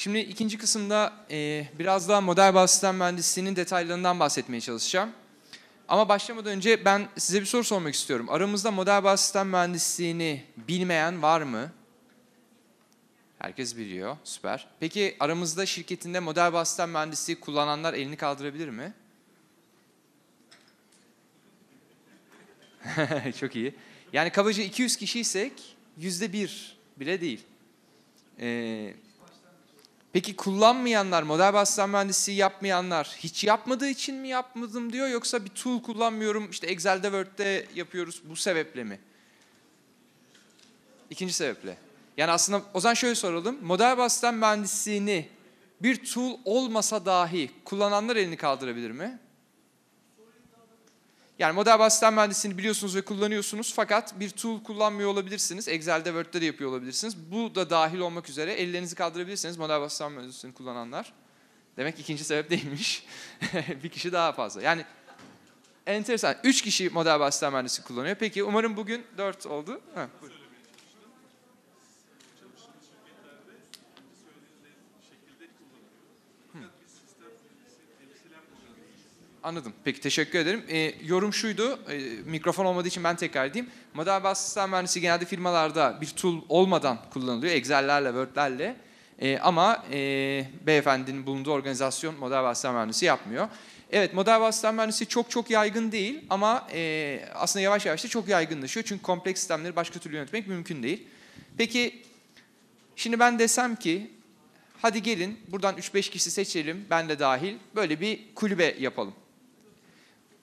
Şimdi ikinci kısımda e, biraz daha model bazı sistem mühendisliğinin detaylarından bahsetmeye çalışacağım. Ama başlamadan önce ben size bir soru sormak istiyorum. Aramızda model bazı sistem mühendisliğini bilmeyen var mı? Herkes biliyor, süper. Peki aramızda şirketinde model bazı sistem mühendisliği kullananlar elini kaldırabilir mi? Çok iyi. Yani kabaca 200 kişiysek %1 bile değil. Ee, Peki kullanmayanlar, model beslenme mühendisliği yapmayanlar hiç yapmadığı için mi yapmadım diyor yoksa bir tool kullanmıyorum işte Excel'de Word'de yapıyoruz bu sebeple mi? İkinci sebeple. Yani aslında o zaman şöyle soralım. Model beslenme mühendisliğini bir tool olmasa dahi kullananlar elini kaldırabilir mi? Yani model basisten mühendisliğini biliyorsunuz ve kullanıyorsunuz fakat bir tool kullanmıyor olabilirsiniz. Excel'de, Word'de de yapıyor olabilirsiniz. Bu da dahil olmak üzere ellerinizi kaldırabilirsiniz model basisten mühendisliğini kullananlar. Demek ikinci sebep değilmiş. bir kişi daha fazla. Yani enteresan. Üç kişi model basisten mühendisliği kullanıyor. Peki umarım bugün dört oldu. Ha, buyurun. Anladım. Peki teşekkür ederim. E, yorum şuydu, e, mikrofon olmadığı için ben tekrar edeyim. Model bazı sistem mühendisi genelde firmalarda bir tool olmadan kullanılıyor. Excel'lerle, Word'lerle. E, ama e, beyefendinin bulunduğu organizasyon model bazı sistem mühendisi yapmıyor. Evet model bazı sistem mühendisi çok çok yaygın değil ama e, aslında yavaş yavaş da çok yaygınlaşıyor. Çünkü kompleks sistemleri başka türlü yönetmek mümkün değil. Peki şimdi ben desem ki hadi gelin buradan 3-5 kişi seçelim ben de dahil böyle bir kulübe yapalım.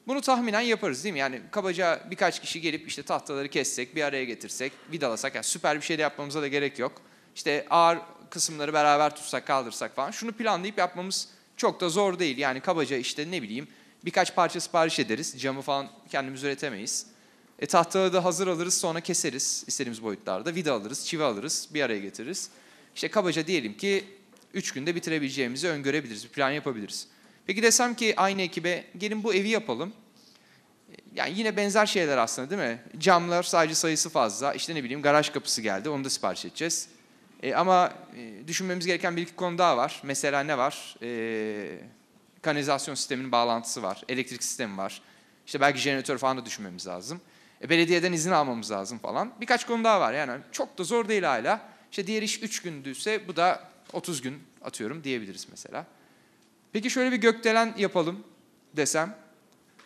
Bunu tahminen yaparız değil mi? Yani kabaca birkaç kişi gelip işte tahtaları kessek, bir araya getirsek, vidalasak. Yani süper bir şey de yapmamıza da gerek yok. İşte ağır kısımları beraber tutsak, kaldırsak falan. Şunu planlayıp yapmamız çok da zor değil. Yani kabaca işte ne bileyim birkaç parça sipariş ederiz. Camı falan kendimiz üretemeyiz. E, tahtaları da hazır alırız sonra keseriz istediğimiz boyutlarda. Vida alırız, çivi alırız, bir araya getiririz. İşte kabaca diyelim ki 3 günde bitirebileceğimizi öngörebiliriz, bir plan yapabiliriz. Peki desem ki aynı ekibe gelin bu evi yapalım. E, yani yine benzer şeyler aslında değil mi? Camlar sadece sayısı fazla. İşte ne bileyim garaj kapısı geldi onu da sipariş edeceğiz. E, ama e, düşünmemiz gereken bir iki konu daha var. Mesela ne var? E, kanalizasyon sisteminin bağlantısı var. Elektrik sistemi var. İşte belki jeneratör falan da düşünmemiz lazım. E, belediyeden izin almamız lazım falan. Birkaç konu daha var yani. Çok da zor değil hala. İşte diğer iş 3 gündüyse bu da 30 gün atıyorum diyebiliriz mesela. Peki şöyle bir gökdelen yapalım desem.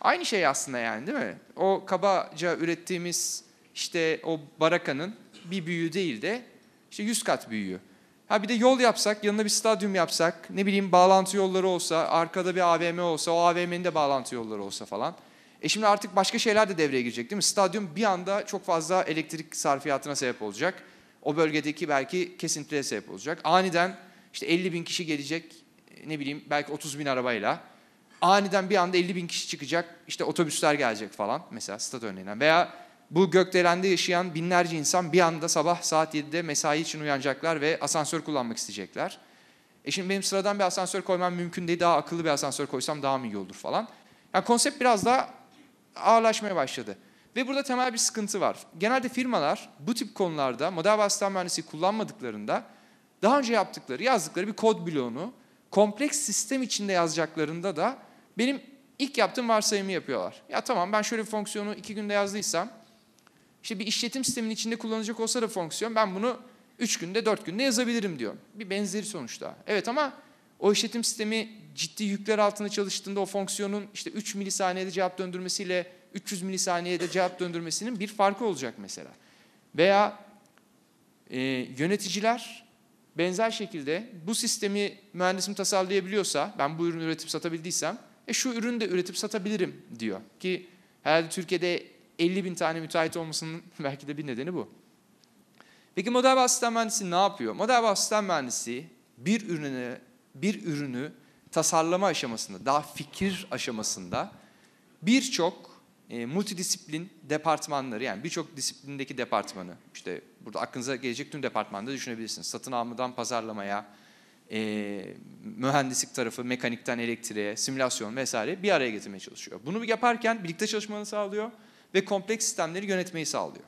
Aynı şey aslında yani değil mi? O kabaca ürettiğimiz işte o barakanın bir büyüğü değil de işte 100 kat büyüğü. Ha bir de yol yapsak, yanına bir stadyum yapsak, ne bileyim bağlantı yolları olsa, arkada bir AVM olsa, o AVM'nin de bağlantı yolları olsa falan. E şimdi artık başka şeyler de devreye girecek değil mi? Stadyum bir anda çok fazla elektrik sarfiyatına sebep olacak. O bölgedeki belki kesintiye sebep olacak. Aniden işte 50 bin kişi gelecek ne bileyim belki 30 bin arabayla aniden bir anda 50 bin kişi çıkacak işte otobüsler gelecek falan mesela stat örneğinden veya bu gökdelende yaşayan binlerce insan bir anda sabah saat 7'de mesai için uyanacaklar ve asansör kullanmak isteyecekler. E şimdi benim sıradan bir asansör koymam mümkün değil daha akıllı bir asansör koysam daha mı iyi olur falan. Yani konsept biraz daha ağırlaşmaya başladı. Ve burada temel bir sıkıntı var. Genelde firmalar bu tip konularda model vasıta mühendisliği kullanmadıklarında daha önce yaptıkları, yazdıkları bir kod bloğunu kompleks sistem içinde yazacaklarında da benim ilk yaptığım varsayımı yapıyorlar. Ya tamam ben şöyle bir fonksiyonu iki günde yazdıysam, işte bir işletim sisteminin içinde kullanacak olsa da fonksiyon, ben bunu üç günde, dört günde yazabilirim diyor. Bir benzeri sonuçta. Evet ama o işletim sistemi ciddi yükler altında çalıştığında o fonksiyonun işte 3 milisaniyede cevap döndürmesiyle 300 milisaniyede cevap döndürmesinin bir farkı olacak mesela. Veya e, yöneticiler Benzer şekilde bu sistemi mühendisim tasarlayabiliyorsa, ben bu ürünü üretip satabildiysem, e şu ürünü de üretip satabilirim diyor. Ki herhalde Türkiye'de 50 bin tane müteahhit olmasının belki de bir nedeni bu. Peki model bağ mühendisi ne yapıyor? Model bağ mühendisi bir ürünü, bir ürünü tasarlama aşamasında, daha fikir aşamasında birçok e, multidisiplin departmanları yani birçok disiplindeki departmanı işte burada aklınıza gelecek tüm departmanda düşünebilirsiniz. Satın almadan pazarlamaya, e, mühendislik tarafı, mekanikten elektriğe, simülasyon vesaire bir araya getirmeye çalışıyor. Bunu yaparken birlikte çalışmanı sağlıyor ve kompleks sistemleri yönetmeyi sağlıyor.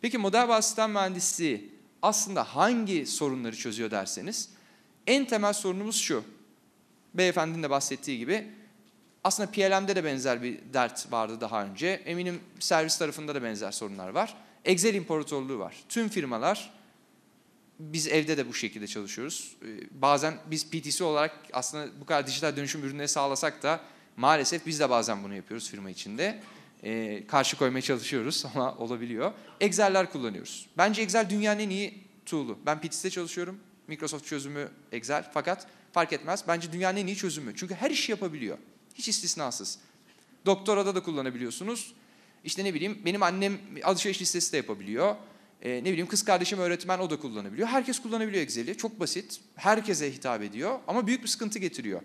Peki model bazı sistem mühendisliği aslında hangi sorunları çözüyor derseniz en temel sorunumuz şu. Beyefendinin de bahsettiği gibi aslında PLM'de de benzer bir dert vardı daha önce. Eminim servis tarafında da benzer sorunlar var. Excel imparatorluğu var. Tüm firmalar, biz evde de bu şekilde çalışıyoruz. Ee, bazen biz PTC olarak aslında bu kadar dijital dönüşüm ürünleri sağlasak da maalesef biz de bazen bunu yapıyoruz firma içinde. Ee, karşı koymaya çalışıyoruz ama olabiliyor. Excel'ler kullanıyoruz. Bence Excel dünyanın en iyi tool'u. Ben PTC'de çalışıyorum. Microsoft çözümü Excel fakat fark etmez. Bence dünyanın en iyi çözümü. Çünkü her işi yapabiliyor. Hiç istisnasız. Doktorada da kullanabiliyorsunuz. İşte ne bileyim benim annem alışveriş listesi de yapabiliyor. E, ne bileyim kız kardeşim öğretmen o da kullanabiliyor. Herkes kullanabiliyor Excel'i. Çok basit. Herkese hitap ediyor ama büyük bir sıkıntı getiriyor.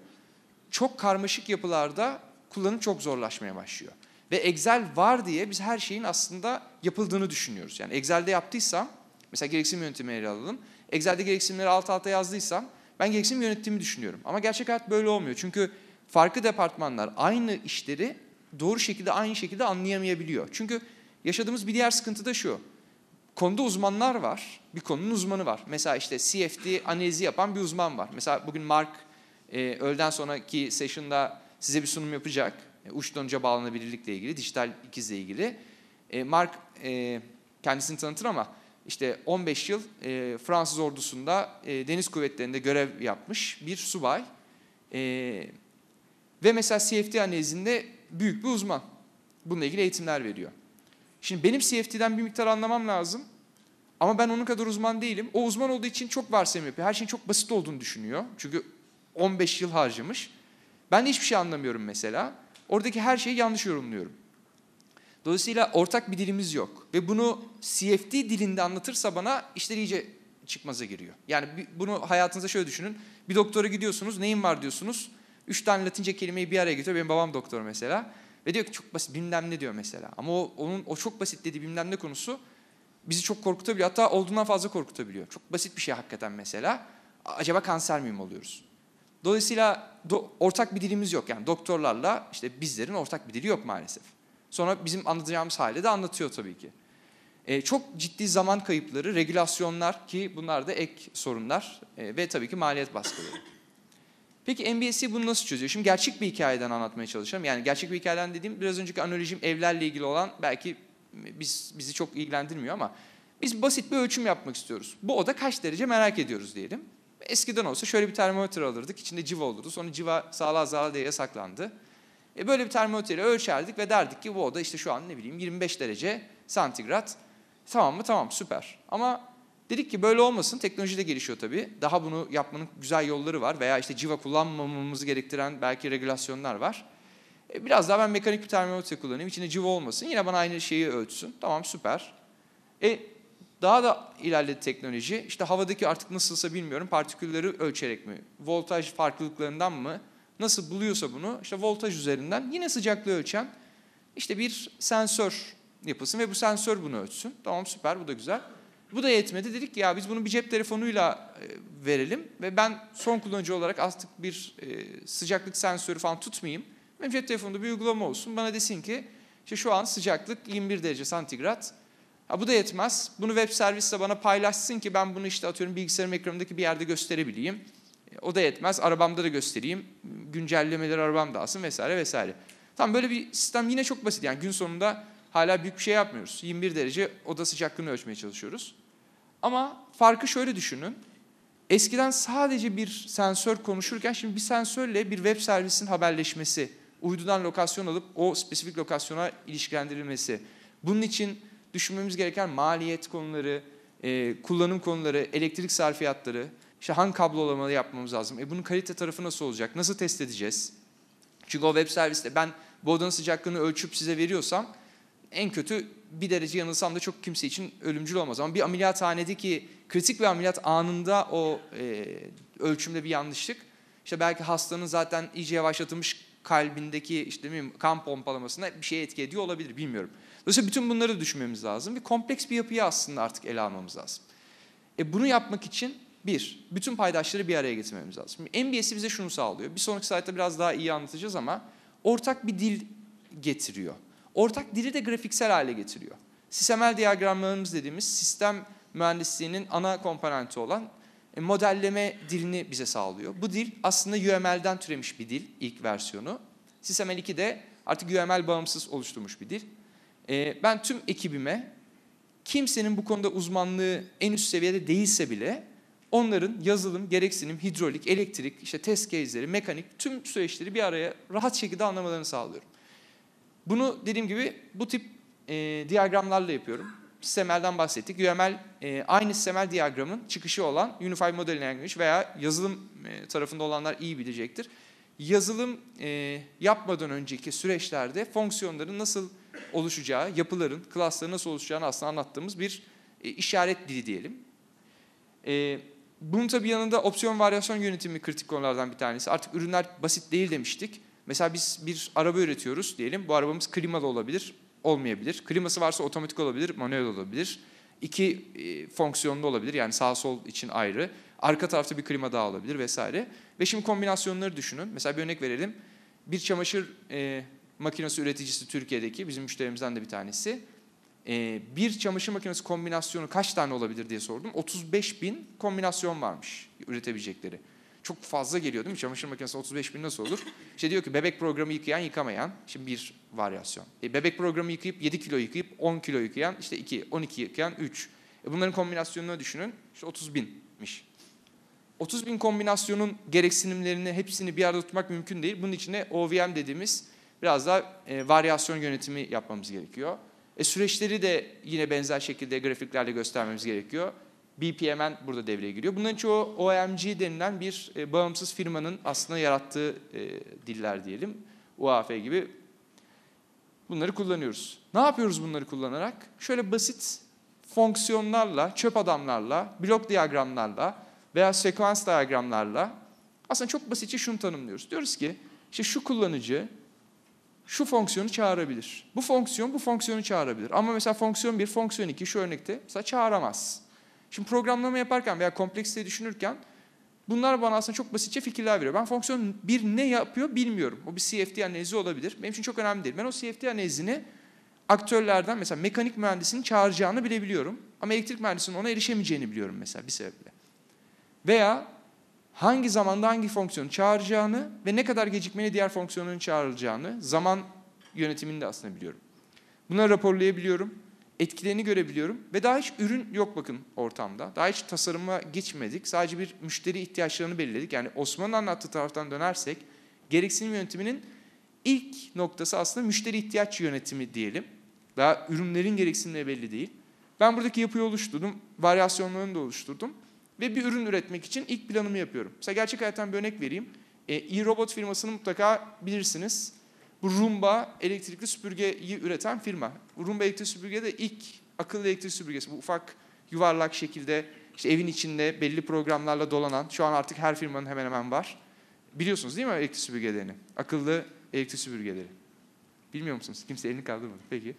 Çok karmaşık yapılarda kullanım çok zorlaşmaya başlıyor. Ve Excel var diye biz her şeyin aslında yapıldığını düşünüyoruz. Yani Excel'de yaptıysam, mesela gereksinim yönetimi ele alalım. Excel'de gereksinimleri alt alta yazdıysam ben gereksinim yönettiğimi düşünüyorum. Ama gerçek hayat böyle olmuyor. Çünkü farklı departmanlar aynı işleri doğru şekilde aynı şekilde anlayamayabiliyor. Çünkü yaşadığımız bir diğer sıkıntı da şu. Konuda uzmanlar var. Bir konunun uzmanı var. Mesela işte CFD analizi yapan bir uzman var. Mesela bugün Mark e, öğleden sonraki session'da size bir sunum yapacak. E, uç dönüce bağlanabilirlikle ilgili, dijital ikizle ilgili. E, Mark e, kendisini tanıtır ama işte 15 yıl e, Fransız ordusunda e, deniz kuvvetlerinde görev yapmış bir subay. E, ve mesela CFD analizinde büyük bir uzman. Bununla ilgili eğitimler veriyor. Şimdi benim CFD'den bir miktar anlamam lazım. Ama ben onun kadar uzman değilim. O uzman olduğu için çok varsayım yapıyor. Her şeyin çok basit olduğunu düşünüyor. Çünkü 15 yıl harcamış. Ben de hiçbir şey anlamıyorum mesela. Oradaki her şeyi yanlış yorumluyorum. Dolayısıyla ortak bir dilimiz yok. Ve bunu CFD dilinde anlatırsa bana işler iyice çıkmaza giriyor. Yani bunu hayatınıza şöyle düşünün. Bir doktora gidiyorsunuz, neyin var diyorsunuz. Üç tane Latince kelimeyi bir araya getiriyor. Benim babam doktor mesela. Ve diyor ki çok basit bilmem ne diyor mesela. Ama o, onun o çok basit dediği bilmem ne konusu bizi çok korkutabiliyor. Hatta olduğundan fazla korkutabiliyor. Çok basit bir şey hakikaten mesela. Acaba kanser miyim oluyoruz? Dolayısıyla do, ortak bir dilimiz yok. Yani doktorlarla işte bizlerin ortak bir dili yok maalesef. Sonra bizim anlatacağımız hale de anlatıyor tabii ki. E, çok ciddi zaman kayıpları, regülasyonlar ki bunlar da ek sorunlar e, ve tabii ki maliyet baskıları. Peki NBC bunu nasıl çözüyor? Şimdi gerçek bir hikayeden anlatmaya çalışacağım. Yani gerçek bir hikayeden dediğim biraz önceki analojim evlerle ilgili olan belki biz, bizi çok ilgilendirmiyor ama biz basit bir ölçüm yapmak istiyoruz. Bu oda kaç derece merak ediyoruz diyelim. Eskiden olsa şöyle bir termometre alırdık, içinde civa olurdu. Sonra civa sağlığa zararlı diye yasaklandı. E böyle bir termometreyle ölçerdik ve derdik ki bu oda işte şu an ne bileyim 25 derece santigrat. Tamam mı? Tamam süper. Ama Dedik ki böyle olmasın. Teknoloji de gelişiyor tabii. Daha bunu yapmanın güzel yolları var veya işte civa kullanmamamızı gerektiren belki regülasyonlar var. E, biraz daha ben mekanik bir termometre kullanayım. İçinde civa olmasın. Yine bana aynı şeyi ölçsün. Tamam süper. E daha da ilerledi teknoloji. İşte havadaki artık nasılsa bilmiyorum partikülleri ölçerek mi? Voltaj farklılıklarından mı? Nasıl buluyorsa bunu işte voltaj üzerinden yine sıcaklığı ölçen işte bir sensör yapılsın ve bu sensör bunu ölçsün. Tamam süper bu da güzel. Bu da yetmedi. Dedik ki ya biz bunu bir cep telefonuyla e, verelim ve ben son kullanıcı olarak artık bir e, sıcaklık sensörü falan tutmayayım. Benim cep telefonunda bir uygulama olsun. Bana desin ki işte şu an sıcaklık 21 derece santigrat. Ha, bu da yetmez. Bunu web servisle bana paylaşsın ki ben bunu işte atıyorum bilgisayarım ekranındaki bir yerde gösterebileyim. E, o da yetmez. Arabamda da göstereyim. Güncellemeleri arabamda alsın vesaire vesaire. Tam böyle bir sistem yine çok basit. Yani gün sonunda hala büyük bir şey yapmıyoruz. 21 derece oda sıcaklığını ölçmeye çalışıyoruz. Ama farkı şöyle düşünün. Eskiden sadece bir sensör konuşurken şimdi bir sensörle bir web servisinin haberleşmesi, uydudan lokasyon alıp o spesifik lokasyona ilişkilendirilmesi. Bunun için düşünmemiz gereken maliyet konuları, e, kullanım konuları, elektrik sarfiyatları, işte hangi kablolamalı yapmamız lazım? E bunun kalite tarafı nasıl olacak? Nasıl test edeceğiz? Çünkü o web serviste ben bu odanın sıcaklığını ölçüp size veriyorsam en kötü bir derece yanılsam da çok kimse için ölümcül olmaz. Ama bir ameliyathanedeki kritik bir ameliyat anında o e, ölçümde bir yanlışlık. İşte belki hastanın zaten iyice yavaşlatılmış kalbindeki işte mi kan pompalamasına bir şey etki ediyor olabilir bilmiyorum. Dolayısıyla bütün bunları düşünmemiz lazım. Bir kompleks bir yapıyı aslında artık ele almamız lazım. E bunu yapmak için bir, bütün paydaşları bir araya getirmemiz lazım. MBS'i bize şunu sağlıyor. Bir sonraki saatte biraz daha iyi anlatacağız ama ortak bir dil getiriyor ortak dili de grafiksel hale getiriyor. Sistemel diyagramlarımız dediğimiz sistem mühendisliğinin ana komponenti olan e, modelleme dilini bize sağlıyor. Bu dil aslında UML'den türemiş bir dil ilk versiyonu. SysML 2 de artık UML bağımsız oluşturmuş bir dil. E, ben tüm ekibime kimsenin bu konuda uzmanlığı en üst seviyede değilse bile onların yazılım, gereksinim, hidrolik, elektrik, işte test case'leri, mekanik tüm süreçleri bir araya rahat şekilde anlamalarını sağlıyorum. Bunu dediğim gibi bu tip e, diyagramlarla yapıyorum. Sistemelden bahsettik. UML e, aynı sistemel diyagramın çıkışı olan Unified Modeling Language veya yazılım e, tarafında olanlar iyi bilecektir. Yazılım e, yapmadan önceki süreçlerde fonksiyonların nasıl oluşacağı, yapıların, klasların nasıl oluşacağını aslında anlattığımız bir e, işaret dili diyelim. E, bunun tabii yanında opsiyon varyasyon yönetimi kritik konulardan bir tanesi. Artık ürünler basit değil demiştik Mesela biz bir araba üretiyoruz diyelim. Bu arabamız klimalı olabilir, olmayabilir. Kliması varsa otomatik olabilir, manuel olabilir. İki e, fonksiyonlu olabilir yani sağ sol için ayrı. Arka tarafta bir klima daha olabilir vesaire. Ve şimdi kombinasyonları düşünün. Mesela bir örnek verelim. Bir çamaşır e, makinesi üreticisi Türkiye'deki bizim müşterimizden de bir tanesi. E, bir çamaşır makinesi kombinasyonu kaç tane olabilir diye sordum. 35 bin kombinasyon varmış üretebilecekleri. Çok fazla geliyor değil mi? Çamaşır makinesi 35 bin nasıl olur? İşte diyor ki bebek programı yıkayan yıkamayan. Şimdi bir varyasyon. E, bebek programı yıkayıp 7 kilo yıkayıp 10 kilo yıkayan işte 2, 12 yıkayan 3. E, bunların kombinasyonunu düşünün. İşte 30 binmiş. 30 bin kombinasyonun gereksinimlerini hepsini bir arada tutmak mümkün değil. Bunun için de OVM dediğimiz biraz daha e, varyasyon yönetimi yapmamız gerekiyor. E, süreçleri de yine benzer şekilde grafiklerle göstermemiz gerekiyor. BPMN burada devreye giriyor. Bunların çoğu OMG denilen bir e, bağımsız firmanın aslında yarattığı e, diller diyelim. UAF gibi bunları kullanıyoruz. Ne yapıyoruz bunları kullanarak? Şöyle basit fonksiyonlarla, çöp adamlarla, blok diyagramlarla veya sekans diyagramlarla aslında çok basitçe şunu tanımlıyoruz. Diyoruz ki işte şu kullanıcı şu fonksiyonu çağırabilir. Bu fonksiyon bu fonksiyonu çağırabilir. Ama mesela fonksiyon 1, fonksiyon 2 şu örnekte mesela çağıramaz. Şimdi programlama yaparken veya kompleksliği düşünürken bunlar bana aslında çok basitçe fikirler veriyor. Ben fonksiyon bir ne yapıyor bilmiyorum. O bir CFD analizi olabilir. Benim için çok önemli değil. Ben o CFD analizini aktörlerden mesela mekanik mühendisinin çağıracağını bilebiliyorum. Ama elektrik mühendisinin ona erişemeyeceğini biliyorum mesela bir sebeple. Veya hangi zamanda hangi fonksiyonu çağıracağını ve ne kadar gecikmeli diğer fonksiyonun çağrılacağını zaman yönetimini de aslında biliyorum. Bunları raporlayabiliyorum etkilerini görebiliyorum. Ve daha hiç ürün yok bakın ortamda. Daha hiç tasarıma geçmedik. Sadece bir müşteri ihtiyaçlarını belirledik. Yani Osman'ın anlattığı taraftan dönersek gereksinim yönetiminin ilk noktası aslında müşteri ihtiyaç yönetimi diyelim. Daha ürünlerin gereksinimleri belli değil. Ben buradaki yapıyı oluşturdum. Varyasyonlarını da oluşturdum. Ve bir ürün üretmek için ilk planımı yapıyorum. Mesela gerçek hayattan bir örnek vereyim. E, robot firmasını mutlaka bilirsiniz. Bu Rumba elektrikli süpürgeyi üreten firma. Bu Rumba elektrikli süpürge de ilk akıllı elektrik süpürgesi. Bu ufak yuvarlak şekilde işte evin içinde belli programlarla dolanan şu an artık her firmanın hemen hemen var. Biliyorsunuz değil mi elektrik süpürgelerini? Akıllı elektrik süpürgeleri. Bilmiyor musunuz? Kimse elini kaldırmadı. Peki.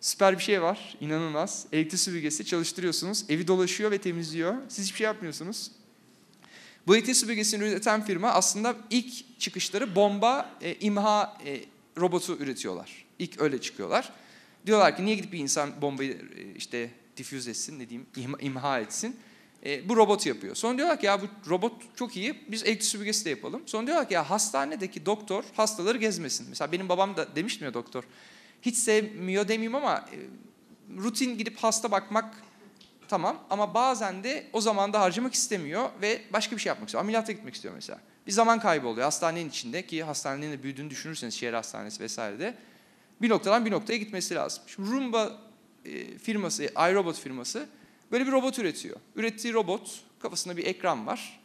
Süper bir şey var. inanılmaz. Elektrik süpürgesi çalıştırıyorsunuz. Evi dolaşıyor ve temizliyor. Siz hiçbir şey yapmıyorsunuz. Bu ET süpürgesini üreten firma aslında ilk çıkışları bomba e, imha e, robotu üretiyorlar. İlk öyle çıkıyorlar. Diyorlar ki niye gidip bir insan bombayı e, işte difüz etsin ne diyeyim imha, imha etsin. E, bu robotu yapıyor. Sonra diyorlar ki ya bu robot çok iyi biz elektrik süpürgesi de yapalım. Sonra diyorlar ki ya hastanedeki doktor hastaları gezmesin. Mesela benim babam da demiştim ya doktor hiç sevmiyor demeyeyim ama e, rutin gidip hasta bakmak Tamam ama bazen de o zaman da harcamak istemiyor ve başka bir şey yapmak istiyor. Ameliyata gitmek istiyor mesela. Bir zaman kaybı oluyor hastanenin içinde ki hastanenin de büyüdüğünü düşünürseniz şehir hastanesi vesaire de bir noktadan bir noktaya gitmesi lazım. Şimdi Roomba e, firması, iRobot firması böyle bir robot üretiyor. Ürettiği robot kafasında bir ekran var.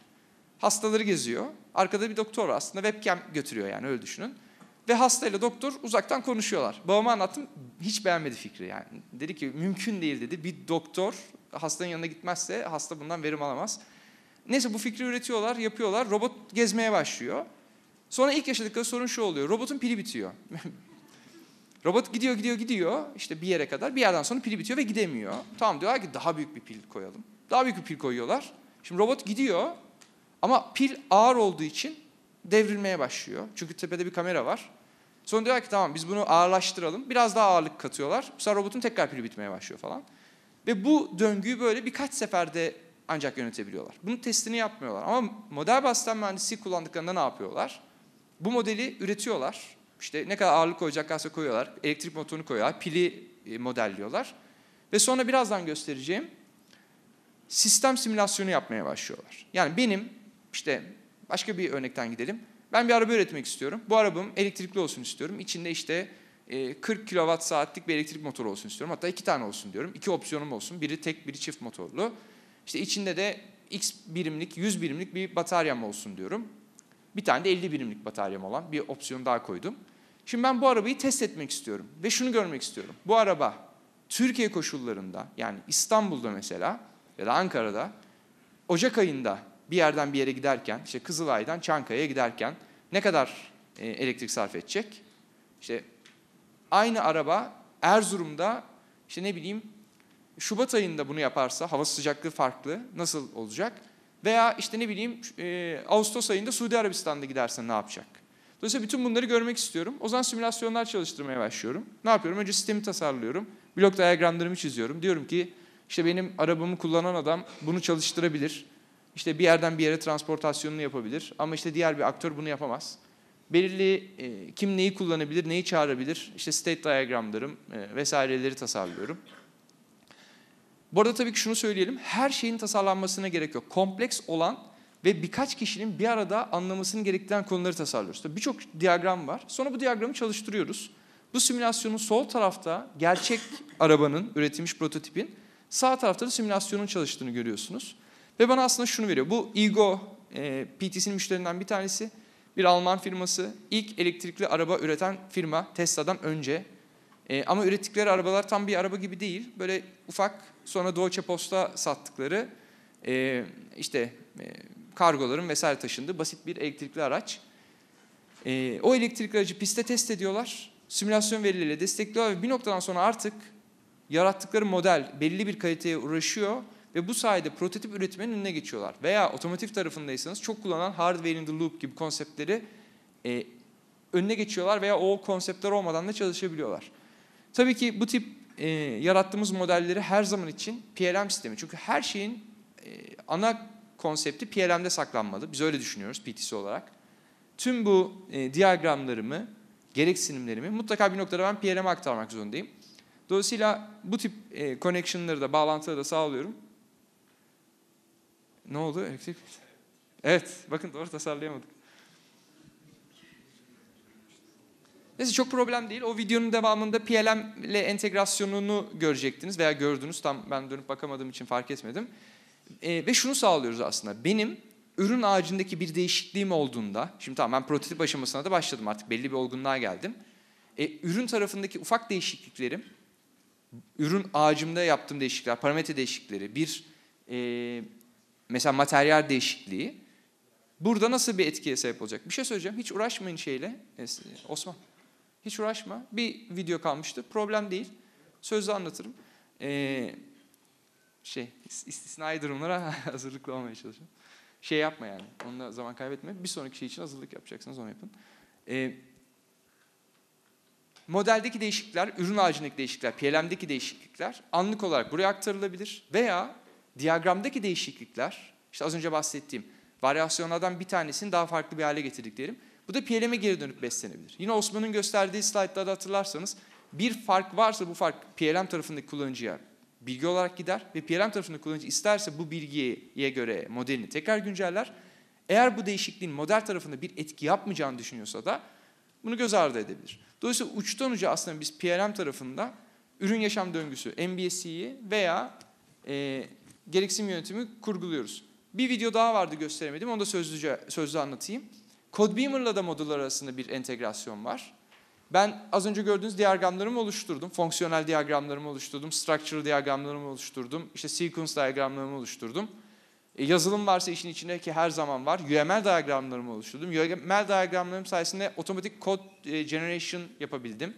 Hastaları geziyor. Arkada bir doktor var aslında webcam götürüyor yani öyle düşünün. Ve hastayla doktor uzaktan konuşuyorlar. Babama anlattım hiç beğenmedi fikri yani. Dedi ki mümkün değil dedi. Bir doktor hastanın yanına gitmezse hasta bundan verim alamaz. Neyse bu fikri üretiyorlar, yapıyorlar. Robot gezmeye başlıyor. Sonra ilk yaşadıkları sorun şu oluyor. Robotun pili bitiyor. Robot gidiyor, gidiyor, gidiyor. İşte bir yere kadar. Bir yerden sonra pili bitiyor ve gidemiyor. Tamam diyorlar ki daha büyük bir pil koyalım. Daha büyük bir pil koyuyorlar. Şimdi robot gidiyor ama pil ağır olduğu için devrilmeye başlıyor. Çünkü tepede bir kamera var. Sonra diyorlar ki tamam biz bunu ağırlaştıralım. Biraz daha ağırlık katıyorlar. Bu sefer robotun tekrar pili bitmeye başlıyor falan. Ve bu döngüyü böyle birkaç seferde ancak yönetebiliyorlar. Bunun testini yapmıyorlar. Ama model bastan mühendisliği kullandıklarında ne yapıyorlar? Bu modeli üretiyorlar. İşte ne kadar ağırlık koyacak koyacaklarsa koyuyorlar. Elektrik motorunu koyuyorlar. Pili e, modelliyorlar. Ve sonra birazdan göstereceğim sistem simülasyonu yapmaya başlıyorlar. Yani benim işte başka bir örnekten gidelim. Ben bir araba üretmek istiyorum. Bu arabam elektrikli olsun istiyorum. İçinde işte 40 e, kilowatt saatlik bir elektrik motoru olsun istiyorum. Hatta iki tane olsun diyorum. İki opsiyonum olsun. Biri tek, biri çift motorlu. İşte içinde de x birimlik, 100 birimlik bir bataryam olsun diyorum. Bir tane de 50 birimlik bataryam olan bir opsiyon daha koydum. Şimdi ben bu arabayı test etmek istiyorum ve şunu görmek istiyorum. Bu araba Türkiye koşullarında yani İstanbul'da mesela ya da Ankara'da Ocak ayında bir yerden bir yere giderken işte Kızılay'dan Çankaya'ya giderken ne kadar e, elektrik sarf edecek? İşte aynı araba Erzurum'da işte ne bileyim Şubat ayında bunu yaparsa hava sıcaklığı farklı nasıl olacak? Veya işte ne bileyim e, Ağustos ayında Suudi Arabistan'da gidersen ne yapacak? Dolayısıyla bütün bunları görmek istiyorum. O zaman simülasyonlar çalıştırmaya başlıyorum. Ne yapıyorum? Önce sistemi tasarlıyorum. Blok diyagramlarımı çiziyorum. Diyorum ki işte benim arabamı kullanan adam bunu çalıştırabilir. İşte bir yerden bir yere transportasyonunu yapabilir. Ama işte diğer bir aktör bunu yapamaz belirli e, kim neyi kullanabilir, neyi çağırabilir, işte state diagramlarım e, vesaireleri tasarlıyorum. Bu arada tabii ki şunu söyleyelim, her şeyin tasarlanmasına gerek yok. Kompleks olan ve birkaç kişinin bir arada anlamasını gerektiren konuları tasarlıyoruz. Birçok diagram var. Sonra bu diagramı çalıştırıyoruz. Bu simülasyonun sol tarafta gerçek arabanın, üretilmiş prototipin, sağ tarafta da simülasyonun çalıştığını görüyorsunuz. Ve bana aslında şunu veriyor. Bu Ego, e, PTC'nin müşterilerinden bir tanesi bir Alman firması. ilk elektrikli araba üreten firma Tesla'dan önce. E, ama ürettikleri arabalar tam bir araba gibi değil. Böyle ufak sonra Deutsche Post'a sattıkları e, işte e, kargoların vesaire taşındı basit bir elektrikli araç. E, o elektrikli aracı piste test ediyorlar. Simülasyon verileriyle destekliyorlar ve bir noktadan sonra artık yarattıkları model belli bir kaliteye uğraşıyor ve bu sayede prototip üretmenin önüne geçiyorlar. Veya otomotiv tarafındaysanız çok kullanılan hardware in the loop gibi konseptleri e, önüne geçiyorlar veya o konseptler olmadan da çalışabiliyorlar. Tabii ki bu tip e, yarattığımız modelleri her zaman için PLM sistemi. Çünkü her şeyin e, ana konsepti PLM'de saklanmalı. Biz öyle düşünüyoruz PTC olarak. Tüm bu e, diyagramlarımı, gereksinimlerimi mutlaka bir noktada ben PLM'e aktarmak zorundayım. Dolayısıyla bu tip e, connection'ları da, bağlantıları da sağlıyorum. Ne oldu? Elektrik şey. Evet, bakın doğru tasarlayamadık. Neyse çok problem değil. O videonun devamında PLM ile entegrasyonunu görecektiniz veya gördünüz. Tam ben dönüp bakamadığım için fark etmedim. E, ve şunu sağlıyoruz aslında. Benim ürün ağacındaki bir değişikliğim olduğunda, şimdi tamam ben prototip aşamasına da başladım artık belli bir olgunluğa geldim. E, ürün tarafındaki ufak değişikliklerim, ürün ağacımda yaptığım değişiklikler, parametre değişiklikleri, bir e, Mesela materyal değişikliği. Burada nasıl bir etkiye sebep olacak? Bir şey söyleyeceğim. Hiç uğraşmayın şeyle. E, e, Osman. Hiç uğraşma. Bir video kalmıştı. Problem değil. Sözlü anlatırım. Ee, şey, istisnai durumlara hazırlıklı olmaya çalışın. Şey yapma yani. Onunla zaman kaybetme. Bir sonraki şey için hazırlık yapacaksınız. Onu yapın. Ee, modeldeki değişiklikler, ürün ağacındaki değişiklikler, PLM'deki değişiklikler anlık olarak buraya aktarılabilir veya Diyagramdaki değişiklikler, işte az önce bahsettiğim varyasyonlardan bir tanesini daha farklı bir hale getirdiklerim. Bu da PLM'e geri dönüp beslenebilir. Yine Osman'ın gösterdiği slaytlarda hatırlarsanız bir fark varsa bu fark PLM tarafındaki kullanıcıya bilgi olarak gider ve PLM tarafındaki kullanıcı isterse bu bilgiye göre modelini tekrar günceller. Eğer bu değişikliğin model tarafında bir etki yapmayacağını düşünüyorsa da bunu göz ardı edebilir. Dolayısıyla uçtan uca aslında biz PLM tarafında ürün yaşam döngüsü, MBSC'yi veya e, gereksinim yönetimi kurguluyoruz. Bir video daha vardı gösteremedim. Onu da sözlüce, sözlü anlatayım. Codebeamer'la da modullar arasında bir entegrasyon var. Ben az önce gördüğünüz diyagramlarımı oluşturdum. Fonksiyonel diyagramlarımı oluşturdum. Structural diyagramlarımı oluşturdum. İşte sequence diyagramlarımı oluşturdum. E, yazılım varsa işin içinde ki her zaman var. UML diyagramlarımı oluşturdum. UML diyagramlarım sayesinde otomatik kod e, generation yapabildim.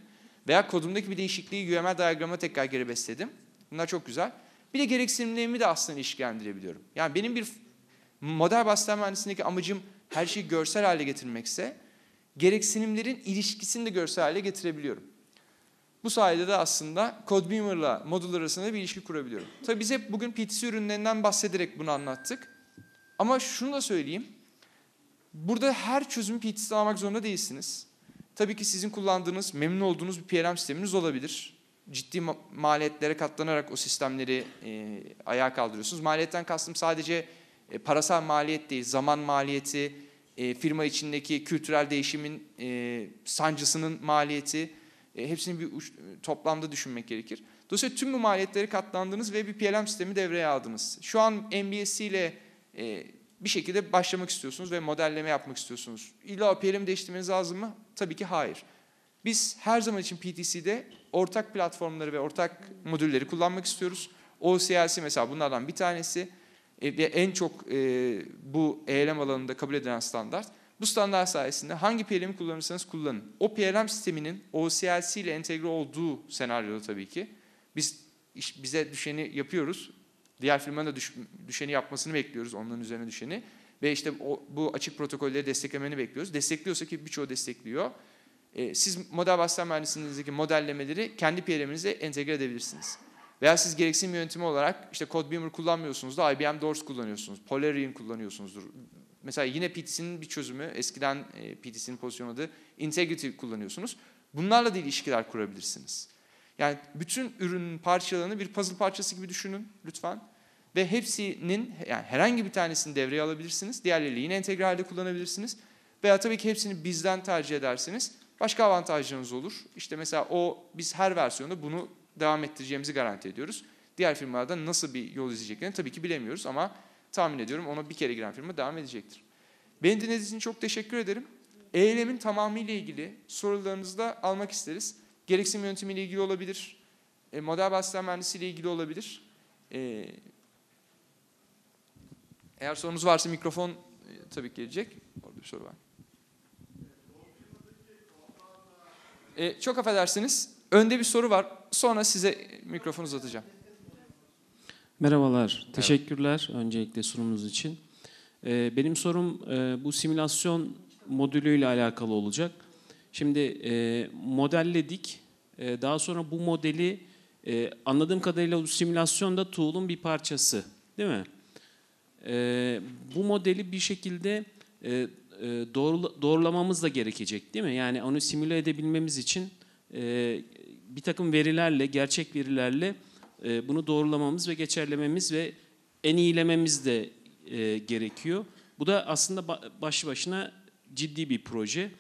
Veya kodumdaki bir değişikliği UML diyagrama tekrar geri besledim. Bunlar çok güzel. Bir de gereksinimlerimi de aslında ilişkilendirebiliyorum. Yani benim bir model beslenme mühendisliğindeki amacım her şeyi görsel hale getirmekse gereksinimlerin ilişkisini de görsel hale getirebiliyorum. Bu sayede de aslında CodeBeamer'la Moodle arasında bir ilişki kurabiliyorum. Tabii biz hep bugün PTC ürünlerinden bahsederek bunu anlattık. Ama şunu da söyleyeyim. Burada her çözüm PTC'den almak zorunda değilsiniz. Tabii ki sizin kullandığınız, memnun olduğunuz bir PLM sisteminiz olabilir ciddi maliyetlere katlanarak o sistemleri e, ayağa kaldırıyorsunuz. Maliyetten kastım sadece e, parasal maliyet değil, zaman maliyeti, e, firma içindeki kültürel değişimin e, sancısının maliyeti, e, hepsini bir uç, toplamda düşünmek gerekir. Dolayısıyla tüm bu maliyetleri katlandınız ve bir PLM sistemi devreye aldınız. Şu an MBSC ile e, bir şekilde başlamak istiyorsunuz ve modelleme yapmak istiyorsunuz. İlla PLM değiştirmeniz lazım mı? Tabii ki hayır. Biz her zaman için PTC'de ortak platformları ve ortak modülleri kullanmak istiyoruz. OCLC mesela bunlardan bir tanesi e, ve en çok e, bu eylem alanında kabul edilen standart. Bu standart sayesinde hangi PLM'i kullanırsanız kullanın. O PLM sisteminin OCLC ile entegre olduğu senaryoda tabii ki. Biz iş, bize düşeni yapıyoruz. Diğer firmanın da düş, düşeni yapmasını bekliyoruz, onların üzerine düşeni. Ve işte o, bu açık protokolleri desteklemeni bekliyoruz. Destekliyorsa ki birçoğu destekliyor. E, siz model beslenme mühendisliğinizdeki modellemeleri kendi PLM'inize entegre edebilirsiniz. Veya siz gereksinim yönetimi olarak işte Codebeamer kullanmıyorsunuz da IBM Doors kullanıyorsunuz, Polarion kullanıyorsunuzdur. Mesela yine PTC'nin bir çözümü, eskiden e, PTC'nin pozisyon adı Integrity kullanıyorsunuz. Bunlarla da ilişkiler kurabilirsiniz. Yani bütün ürünün parçalarını bir puzzle parçası gibi düşünün lütfen. Ve hepsinin yani herhangi bir tanesini devreye alabilirsiniz. Diğerleriyle yine entegre halde kullanabilirsiniz. Veya tabii ki hepsini bizden tercih edersiniz Başka avantajlarınız olur. İşte mesela o biz her versiyonda bunu devam ettireceğimizi garanti ediyoruz. Diğer firmalarda nasıl bir yol izleyeceklerini tabii ki bilemiyoruz ama tahmin ediyorum ona bir kere giren firma devam edecektir. Beni dinlediğiniz için çok teşekkür ederim. Eylemin tamamıyla ilgili sorularınızı da almak isteriz. Gereksinim yönetimiyle ilgili olabilir, e, model bahseden ile ilgili olabilir. E, eğer sorunuz varsa mikrofon e, tabii gelecek. Orada bir soru var. E, çok affedersiniz. Önde bir soru var. Sonra size mikrofonu uzatacağım. Merhabalar. Evet. Teşekkürler öncelikle sunumunuz için. E, benim sorum e, bu simülasyon modülüyle alakalı olacak. Şimdi e, modelledik. E, daha sonra bu modeli e, anladığım kadarıyla bu simülasyonda da tool'un bir parçası. Değil mi? E, bu modeli bir şekilde e, e, doğru, doğrulamamız da gerekecek değil mi? Yani onu simüle edebilmemiz için e, bir takım verilerle, gerçek verilerle e, bunu doğrulamamız ve geçerlememiz ve en iyilememiz de e, gerekiyor. Bu da aslında başlı başına ciddi bir proje.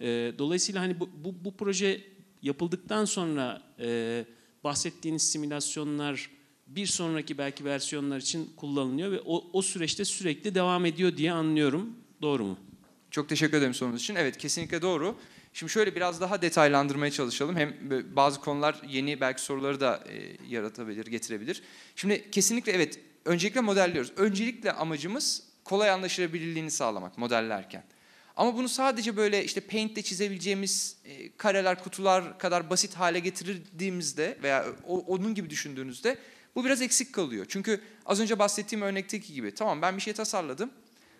E, dolayısıyla hani bu, bu, bu proje yapıldıktan sonra e, bahsettiğiniz simülasyonlar bir sonraki belki versiyonlar için kullanılıyor ve o, o süreçte sürekli devam ediyor diye anlıyorum. Doğru mu? Çok teşekkür ederim sorunuz için. Evet kesinlikle doğru. Şimdi şöyle biraz daha detaylandırmaya çalışalım. Hem bazı konular yeni belki soruları da e, yaratabilir, getirebilir. Şimdi kesinlikle evet öncelikle modelliyoruz. Öncelikle amacımız kolay anlaşılabilirliğini sağlamak modellerken. Ama bunu sadece böyle işte paint'te çizebileceğimiz e, kareler, kutular kadar basit hale getirdiğimizde veya o, onun gibi düşündüğünüzde bu biraz eksik kalıyor. Çünkü az önce bahsettiğim örnekteki gibi tamam ben bir şey tasarladım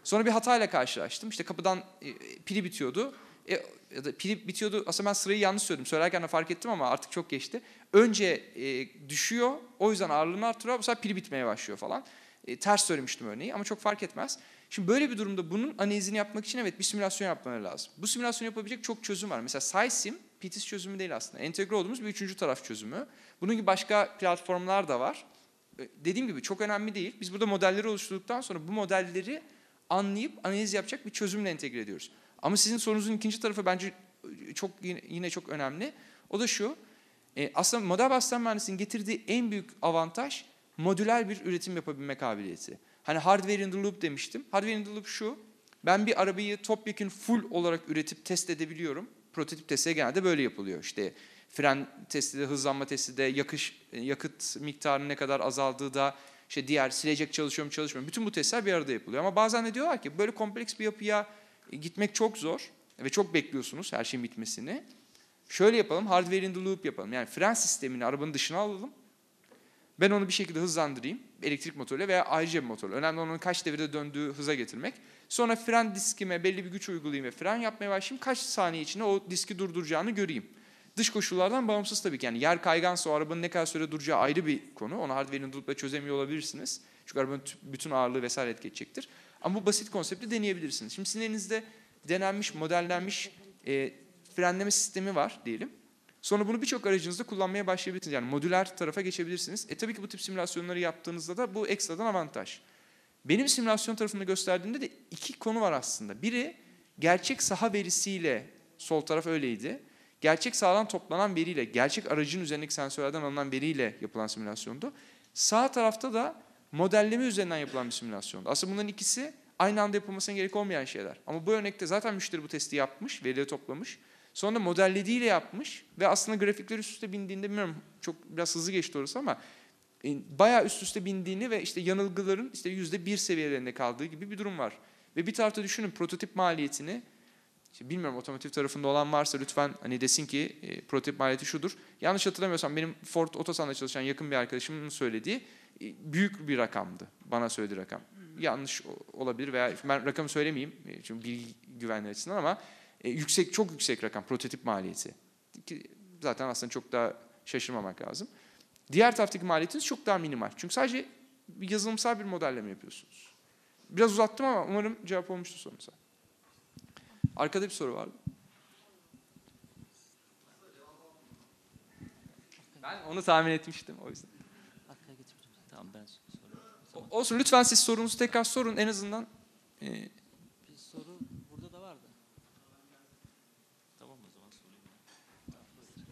Sonra bir hatayla karşılaştım. İşte kapıdan e, pili bitiyordu. E, ya da pili bitiyordu. Aslında ben sırayı yanlış söyledim. Söylerken de fark ettim ama artık çok geçti. Önce e, düşüyor. O yüzden ağırlığını artırıyor. Bu sefer pili bitmeye başlıyor falan. E, ters söylemiştim örneği ama çok fark etmez. Şimdi böyle bir durumda bunun analizini yapmak için evet bir simülasyon yapmaları lazım. Bu simülasyon yapabilecek çok çözüm var. Mesela SciSim, PTIS çözümü değil aslında. Entegre olduğumuz bir üçüncü taraf çözümü. Bunun gibi başka platformlar da var. E, dediğim gibi çok önemli değil. Biz burada modelleri oluşturduktan sonra bu modelleri anlayıp analiz yapacak bir çözümle entegre ediyoruz. Ama sizin sorunuzun ikinci tarafı bence e, çok yine çok önemli. O da şu. E, aslında model bastan mühendisliğinin getirdiği en büyük avantaj modüler bir üretim yapabilme kabiliyeti. Hani hardware in the loop demiştim. Hardware in the loop şu. Ben bir arabayı topyekun full olarak üretip test edebiliyorum. Prototip testi genelde böyle yapılıyor. İşte fren testi de, hızlanma testi de, yakış, e, yakıt miktarının ne kadar azaldığı da, işte diğer silecek çalışıyor mu çalışmıyor mu? Bütün bu testler bir arada yapılıyor. Ama bazen de diyorlar ki böyle kompleks bir yapıya gitmek çok zor ve çok bekliyorsunuz her şeyin bitmesini. Şöyle yapalım, hardware in the loop yapalım. Yani fren sistemini arabanın dışına alalım. Ben onu bir şekilde hızlandırayım elektrik motoruyla veya ayrıca bir motorla. Önemli onun kaç devirde döndüğü hıza getirmek. Sonra fren diskime belli bir güç uygulayayım ve fren yapmaya başlayayım. Kaç saniye içinde o diski durduracağını göreyim. Dış koşullardan bağımsız tabii ki. Yani yer kaygansa o arabanın ne kadar süre duracağı ayrı bir konu. Onu hardware'ini tutup çözemiyor olabilirsiniz. Çünkü arabanın bütün ağırlığı vesaire etki Ama bu basit konsepti deneyebilirsiniz. Şimdi sizin elinizde denenmiş, modellenmiş e, frenleme sistemi var diyelim. Sonra bunu birçok aracınızda kullanmaya başlayabilirsiniz. Yani modüler tarafa geçebilirsiniz. E tabii ki bu tip simülasyonları yaptığınızda da bu ekstradan avantaj. Benim simülasyon tarafında gösterdiğimde de iki konu var aslında. Biri gerçek saha verisiyle sol taraf öyleydi gerçek sahadan toplanan veriyle, gerçek aracın üzerindeki sensörlerden alınan veriyle yapılan simülasyondu. Sağ tarafta da modelleme üzerinden yapılan bir simülasyondu. Aslında bunların ikisi aynı anda yapılmasına gerek olmayan şeyler. Ama bu örnekte zaten müşteri bu testi yapmış, veriyi toplamış. Sonra modellediğiyle yapmış ve aslında grafikler üst üste bindiğinde bilmiyorum çok biraz hızlı geçti orası ama e, bayağı üst üste bindiğini ve işte yanılgıların işte yüzde bir seviyelerinde kaldığı gibi bir durum var. Ve bir tarafta düşünün prototip maliyetini Şimdi bilmiyorum otomotiv tarafında olan varsa lütfen hani desin ki e, prototip maliyeti şudur. Yanlış hatırlamıyorsam benim Ford Otosan'da çalışan yakın bir arkadaşımın söylediği e, büyük bir rakamdı. Bana söylediği rakam. Hmm. Yanlış olabilir veya ben rakamı söylemeyeyim e, çünkü bilgi güvenliği açısından ama e, yüksek çok yüksek rakam prototip maliyeti. Ki zaten aslında çok daha şaşırmamak lazım. Diğer taraftaki maliyetiniz çok daha minimal. Çünkü sadece yazılımsal bir modelleme yapıyorsunuz. Biraz uzattım ama umarım cevap olmuştu sorunuza. Arkada bir soru vardı. Ben onu tahmin etmiştim o yüzden. Tamam ben soruyorum. Olsun lütfen siz sorunuzu tekrar sorun en azından. E... Bir soru burada da vardı. Tamam o zaman sorayım.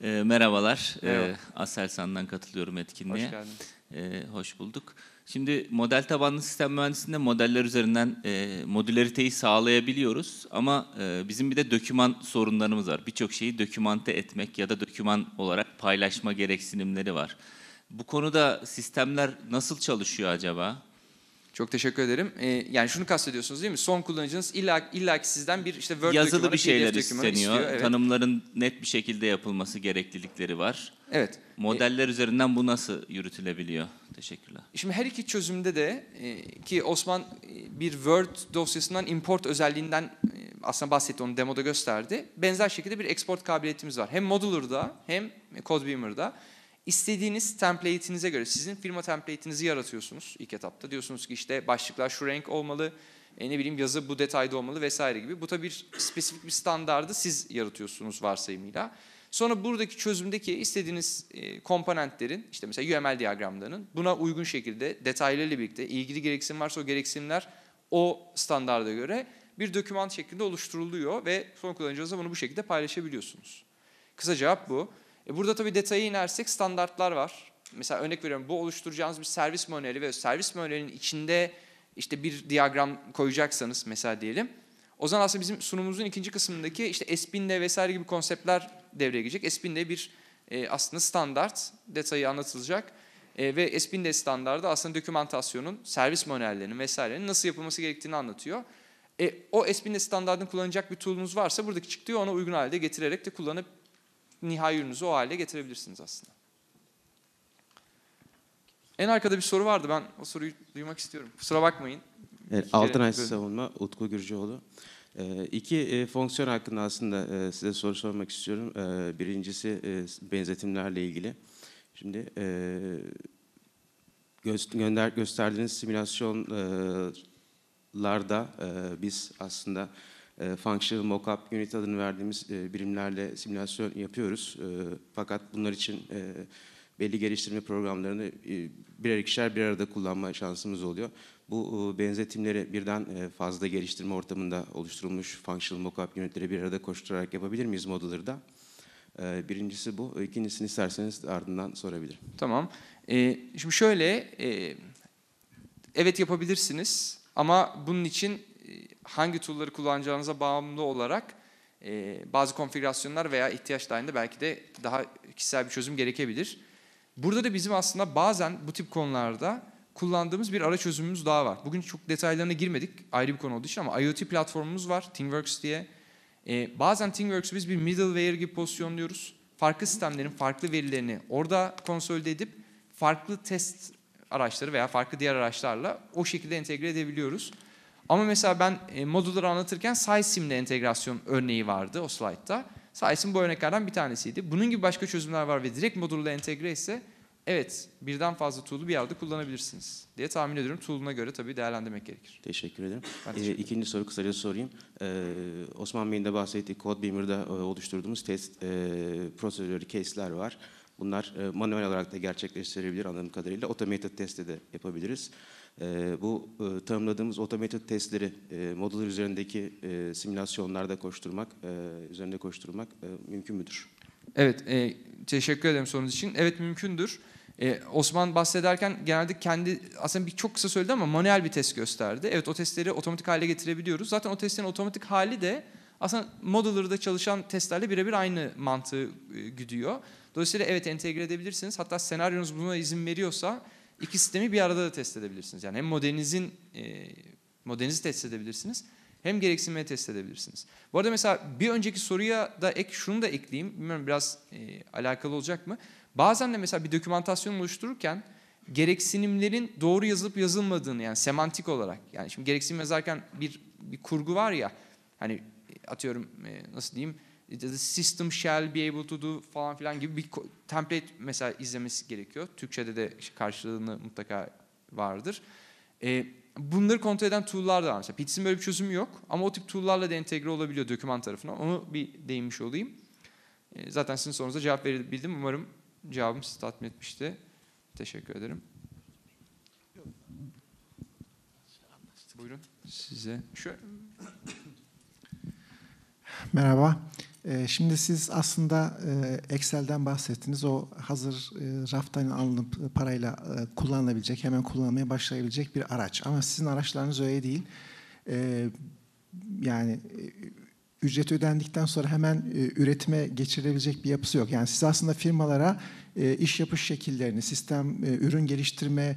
E, merhabalar. E, Merhaba. E, Aselsan'dan katılıyorum etkinliğe. Hoş geldiniz. E, hoş bulduk. Şimdi model tabanlı sistem mühendisliğinde modeller üzerinden e, modülariteyi sağlayabiliyoruz ama e, bizim bir de döküman sorunlarımız var. Birçok şeyi dokümante etmek ya da döküman olarak paylaşma gereksinimleri var. Bu konuda sistemler nasıl çalışıyor acaba? Çok teşekkür ederim. Ee, yani şunu kastediyorsunuz değil mi? Son kullanıcınız illa, illa ki sizden bir işte Word yazılı bir şeyler isteniyor. Istiyor, evet. Tanımların net bir şekilde yapılması gereklilikleri var. Evet. Modeller ee, üzerinden bu nasıl yürütülebiliyor? Teşekkürler. Şimdi her iki çözümde de e, ki Osman e, bir Word dosyasından import özelliğinden e, aslında bahsetti onu demoda gösterdi. Benzer şekilde bir export kabiliyetimiz var. Hem Modular'da hem CodeBeamer'da. İstediğiniz template'inize göre sizin firma template'inizi yaratıyorsunuz ilk etapta. Diyorsunuz ki işte başlıklar şu renk olmalı, e ne bileyim yazı bu detayda olmalı vesaire gibi. Bu da bir spesifik bir standardı siz yaratıyorsunuz varsayımıyla. Sonra buradaki çözümdeki istediğiniz e, komponentlerin işte mesela UML diyagramlarının buna uygun şekilde detaylarıyla birlikte ilgili gereksinim varsa o gereksinimler o standarda göre bir doküman şeklinde oluşturuluyor ve son kullanıcınızla bunu bu şekilde paylaşabiliyorsunuz. Kısa cevap bu. E burada tabii detaya inersek standartlar var. Mesela örnek veriyorum bu oluşturacağınız bir servis manueli ve servis manuelinin içinde işte bir diyagram koyacaksanız mesela diyelim. O zaman aslında bizim sunumumuzun ikinci kısmındaki işte Espin'de vesaire gibi konseptler devreye girecek. Espin'de bir e, aslında standart detayı anlatılacak. E, ve Espin'de standardı aslında dokümantasyonun, servis manuellerinin vesairenin nasıl yapılması gerektiğini anlatıyor. E, o Espin'de standartını kullanacak bir tool'unuz varsa buradaki çıktığı ona uygun halde getirerek de kullanıp nihai ürününüzü o hale getirebilirsiniz aslında. En arkada bir soru vardı. Ben o soruyu duymak istiyorum. Kusura bakmayın. Evet, Altınay Savunma, Utku Gürcüoğlu. E, iki e, fonksiyon hakkında aslında e, size soru sormak istiyorum. E, birincisi e, benzetimlerle ilgili. Şimdi e, gö- gönder gösterdiğiniz simülasyonlarda e, e, biz aslında e, functional mockup unit adını verdiğimiz e, birimlerle simülasyon yapıyoruz. E, fakat bunlar için e, belli geliştirme programlarını e, birer ikişer bir arada kullanma şansımız oluyor. Bu e, benzetimleri birden e, fazla geliştirme ortamında oluşturulmuş functional mockup unitleri bir arada koşturarak yapabilir miyiz modularda? E, birincisi bu. İkincisini isterseniz ardından sorabilirim. Tamam. E, şimdi şöyle, e, evet yapabilirsiniz ama bunun için hangi tool'ları kullanacağınıza bağımlı olarak e, bazı konfigürasyonlar veya ihtiyaç dahilinde belki de daha kişisel bir çözüm gerekebilir. Burada da bizim aslında bazen bu tip konularda kullandığımız bir ara çözümümüz daha var. Bugün çok detaylarına girmedik ayrı bir konu olduğu için ama IoT platformumuz var ThingWorks diye. Ee, bazen ThingWorks'u biz bir middleware gibi pozisyonluyoruz. Farklı sistemlerin farklı verilerini orada konsolide edip farklı test araçları veya farklı diğer araçlarla o şekilde entegre edebiliyoruz. Ama mesela ben e, modülleri anlatırken SciSim'le entegrasyon örneği vardı o slaytta. SciSim bu örneklerden bir tanesiydi. Bunun gibi başka çözümler var ve direkt modulle entegre ise evet birden fazla tool'u bir yerde kullanabilirsiniz diye tahmin ediyorum. Tool'una göre tabii değerlendirmek gerekir. Teşekkür ederim. Ben ee, teşekkür ederim. E, ikinci soru kısaca sorayım. Ee, Osman Bey'in de bahsettiği CodeBeamer'da e, oluşturduğumuz test e, prosedürleri, case'ler var. Bunlar e, manuel olarak da gerçekleştirebilir anladığım kadarıyla. Automated test de yapabiliriz. E, bu e, tanımladığımız automated testleri modeller üzerindeki simülasyonlarda koşturmak, üzerinde koşturmak mümkün müdür? Evet, e, teşekkür ederim sorunuz için. Evet mümkündür. Ee, Osman bahsederken genelde kendi aslında bir çok kısa söyledi ama manuel bir test gösterdi. Evet o testleri otomatik hale getirebiliyoruz. Zaten o testlerin otomatik hali de aslında modeler'da çalışan testlerle birebir aynı mantığı e, Dolayısıyla evet entegre edebilirsiniz. Hatta senaryonuz buna izin veriyorsa iki sistemi bir arada da test edebilirsiniz. Yani hem modelinizin e, modelinizi test edebilirsiniz hem gereksinmeye test edebilirsiniz. Bu arada mesela bir önceki soruya da ek şunu da ekleyeyim. Bilmiyorum biraz e, alakalı olacak mı? Bazen de mesela bir dokümantasyon oluştururken gereksinimlerin doğru yazılıp yazılmadığını yani semantik olarak yani şimdi gereksinim yazarken bir, bir kurgu var ya hani e, atıyorum e, nasıl diyeyim the system shall be able to do falan filan gibi bir template mesela izlemesi gerekiyor. Türkçe'de de karşılığını mutlaka vardır. E, bunları kontrol eden tool'lar da var. Mesela Pits'in böyle bir çözümü yok ama o tip tool'larla da entegre olabiliyor doküman tarafına. Onu bir değinmiş olayım. E, zaten sizin sorunuza cevap verebildim. Umarım cevabım sizi tatmin etmişti. Teşekkür ederim. Buyurun size. Şöyle. Merhaba. Ee, şimdi siz aslında e, Excel'den bahsettiniz. O hazır e, raftan alınıp e, parayla kullanılabilecek, hemen kullanmaya başlayabilecek bir araç. Ama sizin araçlarınız öyle değil. Ee, yani ücret ödendikten sonra hemen üretime geçirilebilecek bir yapısı yok. Yani siz aslında firmalara iş yapış şekillerini, sistem, ürün geliştirme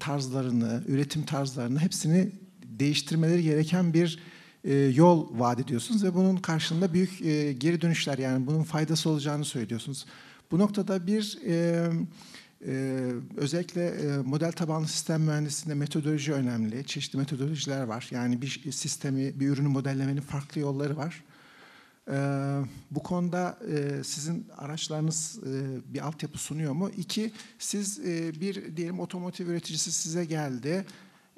tarzlarını, üretim tarzlarını hepsini değiştirmeleri gereken bir e, yol vaat ediyorsunuz ve bunun karşılığında büyük e, geri dönüşler yani bunun faydası olacağını söylüyorsunuz. Bu noktada bir e, özellikle model tabanlı sistem mühendisliğinde metodoloji önemli. Çeşitli metodolojiler var. Yani bir sistemi, bir ürünü modellemenin farklı yolları var. bu konuda sizin araçlarınız e, bir altyapı sunuyor mu? İki, siz bir diyelim otomotiv üreticisi size geldi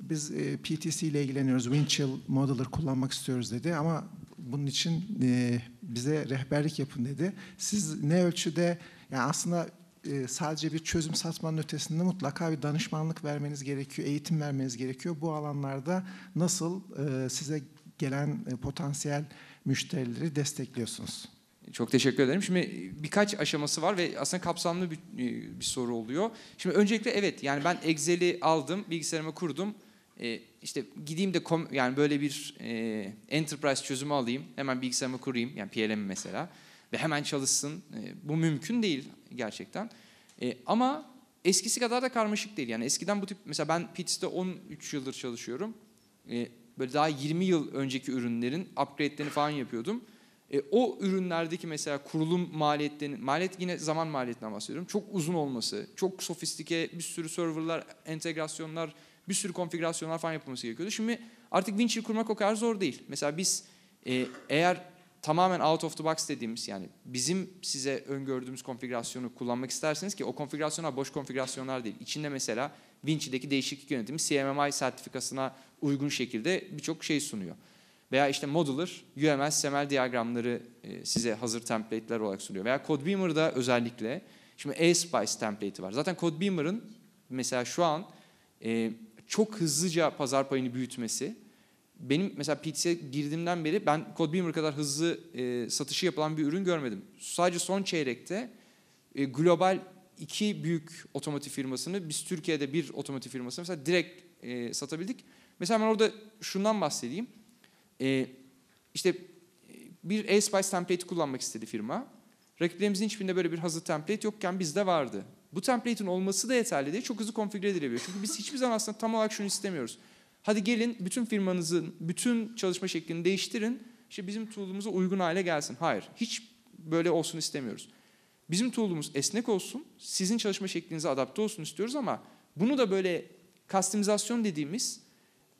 biz e, PTC ile ilgileniyoruz, Windchill Modeler kullanmak istiyoruz dedi ama bunun için e, bize rehberlik yapın dedi. Siz ne ölçüde, yani aslında e, sadece bir çözüm satmanın ötesinde mutlaka bir danışmanlık vermeniz gerekiyor, eğitim vermeniz gerekiyor. Bu alanlarda nasıl e, size gelen e, potansiyel müşterileri destekliyorsunuz? Çok teşekkür ederim. Şimdi birkaç aşaması var ve aslında kapsamlı bir, e, bir soru oluyor. Şimdi öncelikle evet yani ben Excel'i aldım, bilgisayarımı kurdum e, işte gideyim de kom, yani böyle bir e, enterprise çözümü alayım, hemen bilgisayarımı kurayım, yani PLM mesela ve hemen çalışsın. E, bu mümkün değil gerçekten. E, ama eskisi kadar da karmaşık değil. Yani eskiden bu tip mesela ben Pits'te 13 yıldır çalışıyorum. E, böyle daha 20 yıl önceki ürünlerin upgrade'lerini falan yapıyordum. E, o ürünlerdeki mesela kurulum maliyetlerini maliyet yine zaman maliyetinden bahsediyorum. Çok uzun olması, çok sofistike bir sürü serverlar, entegrasyonlar, bir sürü konfigürasyonlar falan yapılması gerekiyordu. Şimdi artık Winch'i kurmak o kadar zor değil. Mesela biz e, eğer tamamen out of the box dediğimiz yani bizim size öngördüğümüz konfigürasyonu kullanmak isterseniz ki o konfigürasyonlar boş konfigürasyonlar değil. İçinde mesela Vinci'deki değişiklik yönetimi CMMI sertifikasına uygun şekilde birçok şey sunuyor. Veya işte Modeler, UMS, SML diyagramları e, size hazır template'ler olarak sunuyor. Veya CodeBeamer'da özellikle şimdi A-Spice template'i var. Zaten CodeBeamer'ın mesela şu an e, çok hızlıca pazar payını büyütmesi. Benim mesela PTC'ye girdiğimden beri ben Codebeamer kadar hızlı e, satışı yapılan bir ürün görmedim. Sadece son çeyrekte e, global iki büyük otomotiv firmasını biz Türkiye'de bir otomotiv firmasını mesela direkt e, satabildik. Mesela ben orada şundan bahsedeyim. E, işte e, bir A-Spice template kullanmak istedi firma. Rakiplerimizin hiçbirinde böyle bir hazır template yokken bizde vardı. Bu template'in olması da yeterli değil. Çok hızlı konfigüre edilebiliyor. Çünkü biz hiçbir zaman aslında tam olarak şunu istemiyoruz. Hadi gelin bütün firmanızın, bütün çalışma şeklini değiştirin. İşte bizim tool'umuza uygun hale gelsin. Hayır. Hiç böyle olsun istemiyoruz. Bizim tool'umuz esnek olsun. Sizin çalışma şeklinize adapte olsun istiyoruz ama bunu da böyle kastimizasyon dediğimiz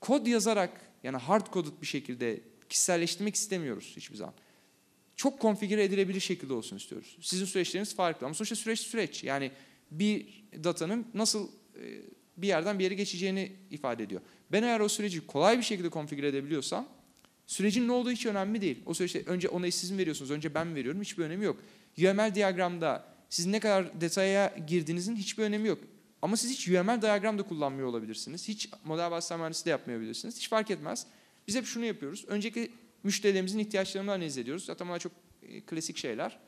kod yazarak yani hard coded bir şekilde kişiselleştirmek istemiyoruz hiçbir zaman. Çok konfigüre edilebilir şekilde olsun istiyoruz. Sizin süreçleriniz farklı ama sonuçta süreç süreç. Yani bir datanın nasıl e, bir yerden bir yere geçeceğini ifade ediyor. Ben eğer o süreci kolay bir şekilde konfigüre edebiliyorsam sürecin ne olduğu hiç önemli değil. O süreçte önce onayı siz mi veriyorsunuz, önce ben mi veriyorum hiçbir önemi yok. UML diyagramda siz ne kadar detaya girdiğinizin hiçbir önemi yok. Ama siz hiç UML diyagram da kullanmıyor olabilirsiniz. Hiç model bazlı mühendisi de yapmayabilirsiniz. Hiç fark etmez. Biz hep şunu yapıyoruz. Önceki müşterilerimizin ihtiyaçlarını analiz ediyoruz. Zaten bunlar çok e, klasik şeyler.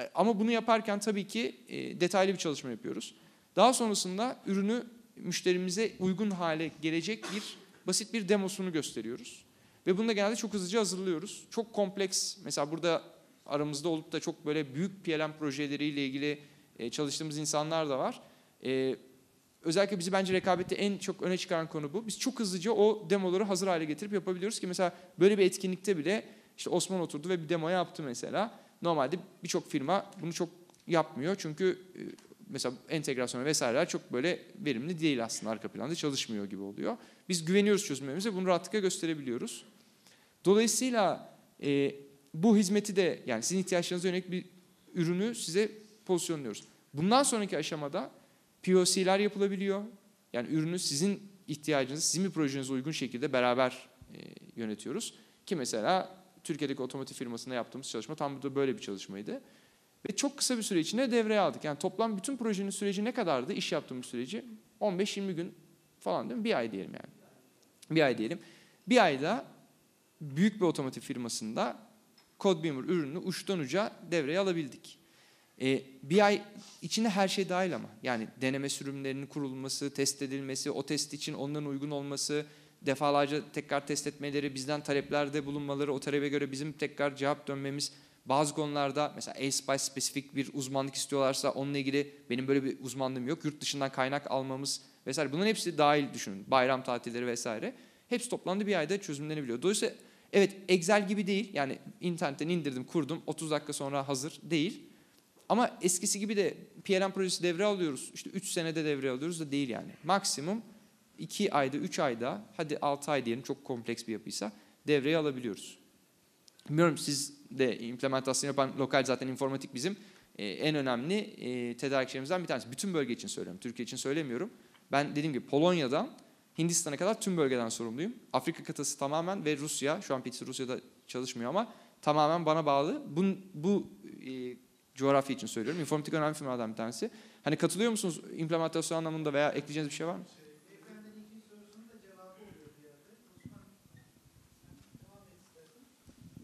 E, ama bunu yaparken tabii ki e, detaylı bir çalışma yapıyoruz. Daha sonrasında ürünü müşterimize uygun hale gelecek bir basit bir demosunu gösteriyoruz. Ve bunu da genelde çok hızlıca hazırlıyoruz. Çok kompleks, mesela burada aramızda olup da çok böyle büyük PLM projeleriyle ilgili e, çalıştığımız insanlar da var. Özellikle bizi bence rekabette en çok öne çıkaran konu bu. Biz çok hızlıca o demoları hazır hale getirip yapabiliyoruz ki mesela böyle bir etkinlikte bile işte Osman oturdu ve bir demo yaptı mesela. Normalde birçok firma bunu çok yapmıyor. Çünkü e, mesela entegrasyon vesaireler çok böyle verimli değil aslında arka planda çalışmıyor gibi oluyor. Biz güveniyoruz çözümlerimize bunu rahatlıkla gösterebiliyoruz. Dolayısıyla e, bu hizmeti de yani sizin ihtiyaçlarınıza yönelik bir ürünü size pozisyonluyoruz. Bundan sonraki aşamada POC'ler yapılabiliyor. Yani ürünü sizin ihtiyacınız, sizin bir projenize uygun şekilde beraber e, yönetiyoruz. Ki mesela Türkiye'deki otomotiv firmasında yaptığımız çalışma tam da böyle bir çalışmaydı. Ve çok kısa bir süre içinde devreye aldık. Yani toplam bütün projenin süreci ne kadardı? İş yaptığımız süreci 15-20 gün falan değil mi? Bir ay diyelim yani. Bir ay diyelim. Bir ayda büyük bir otomotiv firmasında Codebeamer ürünü uçtan uca devreye alabildik. Ee, bir ay içinde her şey dahil ama. Yani deneme sürümlerinin kurulması, test edilmesi, o test için onların uygun olması, defalarca tekrar test etmeleri, bizden taleplerde bulunmaları, o talebe göre bizim tekrar cevap dönmemiz, bazı konularda mesela A-Spy spesifik bir uzmanlık istiyorlarsa onunla ilgili benim böyle bir uzmanlığım yok. Yurt dışından kaynak almamız vesaire. Bunların hepsi dahil düşünün. Bayram tatilleri vesaire. Hepsi toplandı bir ayda çözümlenebiliyor. Dolayısıyla evet Excel gibi değil. Yani internetten indirdim, kurdum. 30 dakika sonra hazır değil. Ama eskisi gibi de PLM projesi devre alıyoruz. İşte 3 senede devre alıyoruz da değil yani. Maksimum 2 ayda, 3 ayda, hadi 6 ay diyelim çok kompleks bir yapıysa devreye alabiliyoruz. Bilmiyorum siz de implementasyon yapan lokal zaten informatik bizim e, en önemli e, tedarikçilerimizden bir tanesi. Bütün bölge için söylüyorum, Türkiye için söylemiyorum. Ben dediğim gibi Polonya'dan Hindistan'a kadar tüm bölgeden sorumluyum. Afrika kıtası tamamen ve Rusya, şu an PTC Rusya'da çalışmıyor ama tamamen bana bağlı. Bu, bu e, coğrafya için söylüyorum. Informatik önemli firmalardan bir tanesi. Hani katılıyor musunuz implementasyon anlamında veya ekleyeceğiniz bir şey var mı?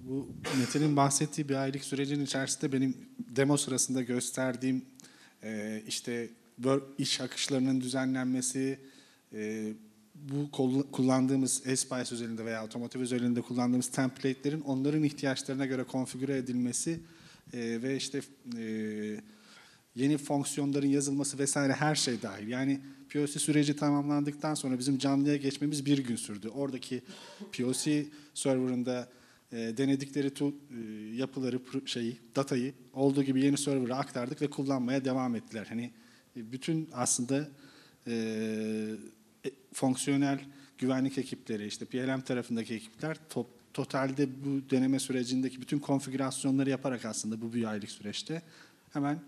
bu Metin'in bahsettiği bir aylık sürecin içerisinde benim demo sırasında gösterdiğim e, işte iş akışlarının düzenlenmesi, e, bu kullandığımız Espice üzerinde veya otomotiv üzerinde kullandığımız template'lerin onların ihtiyaçlarına göre konfigüre edilmesi e, ve işte e, yeni fonksiyonların yazılması vesaire her şey dahil. Yani POC süreci tamamlandıktan sonra bizim canlıya geçmemiz bir gün sürdü. Oradaki POC serverında e, denedikleri tool, e, yapıları, şeyi, datayı olduğu gibi yeni server'a aktardık ve kullanmaya devam ettiler. Hani e, bütün aslında e, e, fonksiyonel güvenlik ekipleri, işte PLM tarafındaki ekipler top, totalde bu deneme sürecindeki bütün konfigürasyonları yaparak aslında bu bir aylık süreçte hemen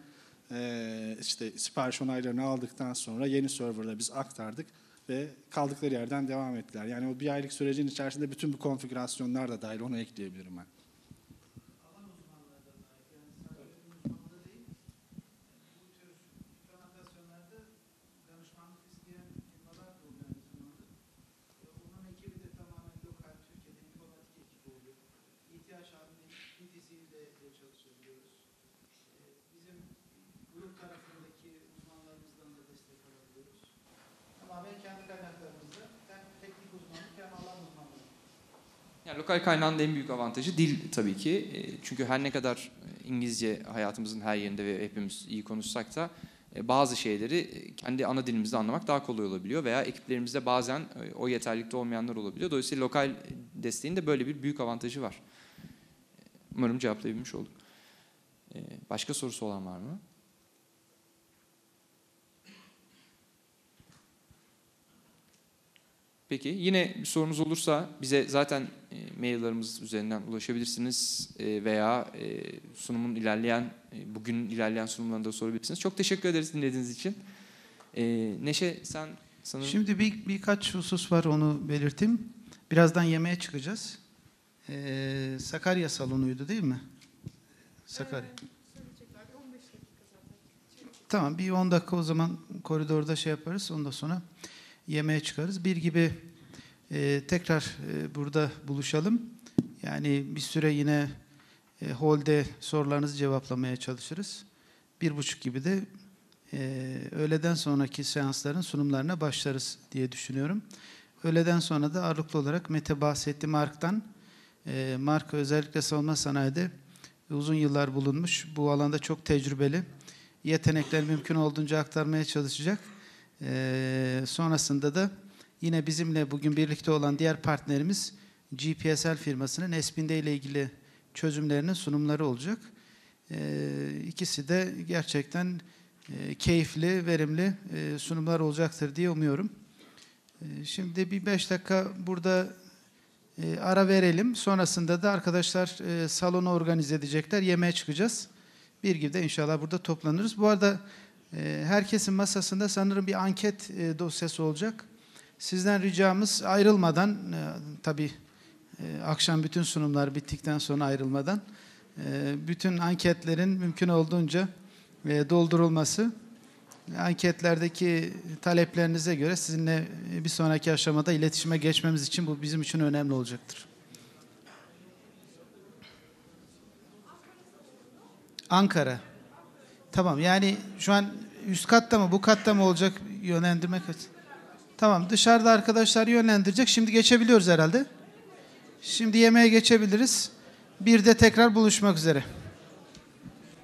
e, işte sipariş onaylarını aldıktan sonra yeni server'da biz aktardık ve kaldıkları yerden devam ettiler. Yani o bir aylık sürecin içerisinde bütün bu konfigürasyonlar da dahil onu ekleyebilirim ben. Yani lokal kaynağın en büyük avantajı dil tabii ki. E, çünkü her ne kadar e, İngilizce hayatımızın her yerinde ve hepimiz iyi konuşsak da e, bazı şeyleri kendi ana dilimizde anlamak daha kolay olabiliyor veya ekiplerimizde bazen o yeterlikte olmayanlar olabiliyor. Dolayısıyla lokal desteğin de böyle bir büyük avantajı var. Umarım cevaplayabilmiş oldum. Başka sorusu olan var mı? Peki yine bir sorunuz olursa bize zaten e, maillerimiz üzerinden ulaşabilirsiniz e, veya e, sunumun ilerleyen, bugün ilerleyen sunumlarında sorabilirsiniz. Çok teşekkür ederiz dinlediğiniz için. Neşe sen sanırım... Şimdi bir, birkaç husus var onu belirteyim. Birazdan yemeğe çıkacağız. Ee, Sakarya salonuydu değil mi? Sakarya. Tamam bir 10 dakika o zaman koridorda şey yaparız. Ondan sonra yemeğe çıkarız. Bir gibi e, tekrar e, burada buluşalım. Yani bir süre yine e, holde sorularınızı cevaplamaya çalışırız. Bir buçuk gibi de e, öğleden sonraki seansların sunumlarına başlarız diye düşünüyorum. Öğleden sonra da ağırlıklı olarak Mete bahsetti Mark'tan. E, Mark özellikle savunma sanayide uzun yıllar bulunmuş. Bu alanda çok tecrübeli. Yetenekler mümkün olduğunca aktarmaya çalışacak. E, sonrasında da Yine bizimle bugün birlikte olan diğer partnerimiz GPSL firmasının Esbinde ile ilgili çözümlerinin sunumları olacak. Ee, ikisi de gerçekten e, keyifli, verimli e, sunumlar olacaktır diye umuyorum. Ee, şimdi bir beş dakika burada e, ara verelim. Sonrasında da arkadaşlar salonu organize edecekler. Yemeğe çıkacağız. Bir gibi de inşallah burada toplanırız. Bu arada herkesin masasında sanırım bir anket dosyası olacak. Sizden ricamız ayrılmadan, e, tabii e, akşam bütün sunumlar bittikten sonra ayrılmadan, e, bütün anketlerin mümkün olduğunca e, doldurulması, anketlerdeki taleplerinize göre sizinle e, bir sonraki aşamada iletişime geçmemiz için bu bizim için önemli olacaktır. Ankara. Tamam yani şu an üst katta mı bu katta mı olacak yönlendirmek açısından? Tamam dışarıda arkadaşlar yönlendirecek. Şimdi geçebiliyoruz herhalde. Şimdi yemeğe geçebiliriz. Bir de tekrar buluşmak üzere.